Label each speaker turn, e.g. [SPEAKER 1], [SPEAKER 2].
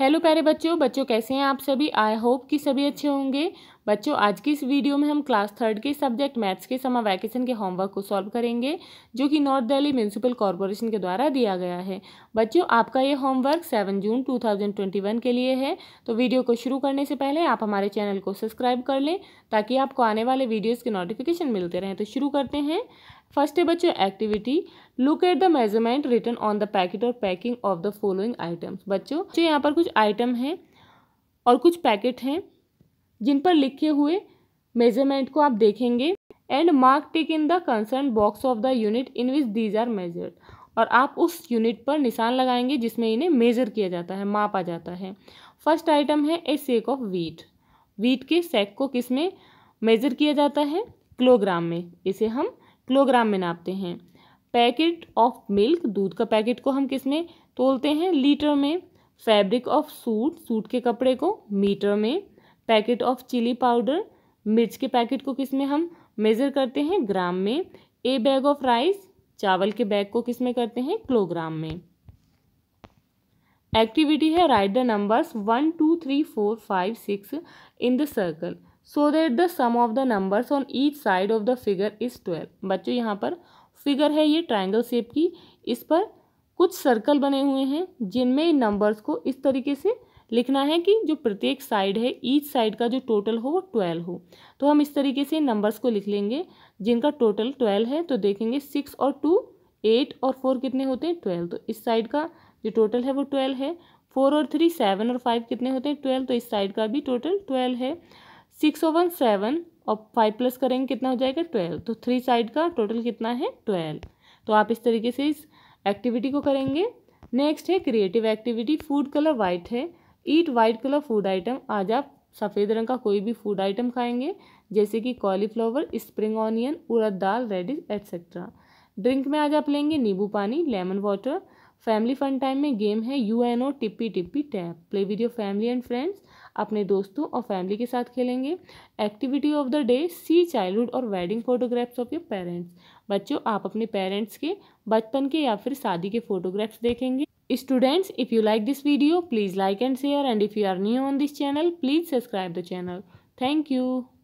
[SPEAKER 1] hello प्यारे बच्चों बच्चों कैसे हैं आप सभी आई होप कि सभी अच्छे होंगे बच्चों आज की इस वीडियो में हम क्लास थर्ड के सब्जेक्ट मैथ्स के समा वैकेशन के होमवर्क को सॉल्व करेंगे जो कि नॉर्थ दिल्ली म्यूनसिपल कॉरपोरेशन के द्वारा दिया गया है बच्चों आपका ये होमवर्क 7 जून 2021 के लिए है तो वीडियो को शुरू करने से पहले आप हमारे चैनल को सब्सक्राइब कर लें ताकि आपको आने वाले वीडियोज़ के नोटिफिकेशन मिलते रहें तो शुरू करते हैं फर्स्ट है बच्चों activity look at the measurement written on the packet और packing of the following items बच्चों जो यहाँ पर कुछ आइटम हैं और कुछ पैकेट हैं जिन पर लिखे हुए मेजरमेंट को आप देखेंगे and mark tick in the concern box of the unit in which these are measured और आप उस यूनिट पर निशान लगाएंगे जिसमें इन्हें मेजर किया जाता है मापा जाता है फर्स्ट आइटम है a sack of wheat wheat के सेक को किस में मेजर किया जाता है किलोग्राम में इसे हम किलोग्राम में नापते हैं पैकेट ऑफ मिल्क दूध का पैकेट को हम किस में तोलते हैं लीटर में फैब्रिक ऑफ सूट सूट के कपड़े को मीटर में पैकेट ऑफ चिली पाउडर मिर्च के पैकेट को किस में हम मेज़र करते हैं ग्राम में ए बैग ऑफ राइस चावल के बैग को किस में करते हैं किलोग्राम में एक्टिविटी है write the numbers one two three four five six in the circle so that the sum of the numbers on each side of the figure is twelve बच्चों यहाँ पर फिगर है ये ट्राइंगल शेप की इस पर कुछ सर्कल बने हुए हैं जिनमें इन नंबर्स को इस तरीके से लिखना है कि जो प्रत्येक साइड है ईच साइड का जो टोटल हो वो ट्वेल्व हो तो हम इस तरीके से नंबर्स को लिख लेंगे जिनका टोटल ट्वेल्व है तो देखेंगे सिक्स और टू एट और फोर कितने होते हैं ट्वेल्व तो इस साइड का जो टोटल है वो ट्वेल्व है फोर और थ्री सेवन और फाइव कितने होते हैं ट्वेल्व तो इस साइड का भी टोटल ट्वेल्व है सिक्स ओवन सेवन और फाइव प्लस करेंगे कितना हो जाएगा ट्वेल्व तो थ्री साइड का टोटल कितना है ट्वेल्व तो आप इस तरीके से इस एक्टिविटी को करेंगे नेक्स्ट है creative activity food colour white है eat white colour food item आज आप सफ़ेद रंग का कोई भी फूड आइटम खाएंगे जैसे कि कॉलीफ्लावर स्प्रिंग ऑनियन उड़द दाल रेडिस एट्सेट्रा ड्रिंक में आज आप लेंगे नींबू पानी lemon water family fun time में गेम है U N O tippy tippy tap play with your family and friends अपने दोस्तों और फैमिली के साथ खेलेंगे activity of the day see childhood और wedding photographs of your parents बच्चों आप अपने पेरेंट्स के बचपन के या फिर शादी के फोटोग्राफ्स देखेंगे students if you like this video please like and share and if you are new on this channel please subscribe the channel thank you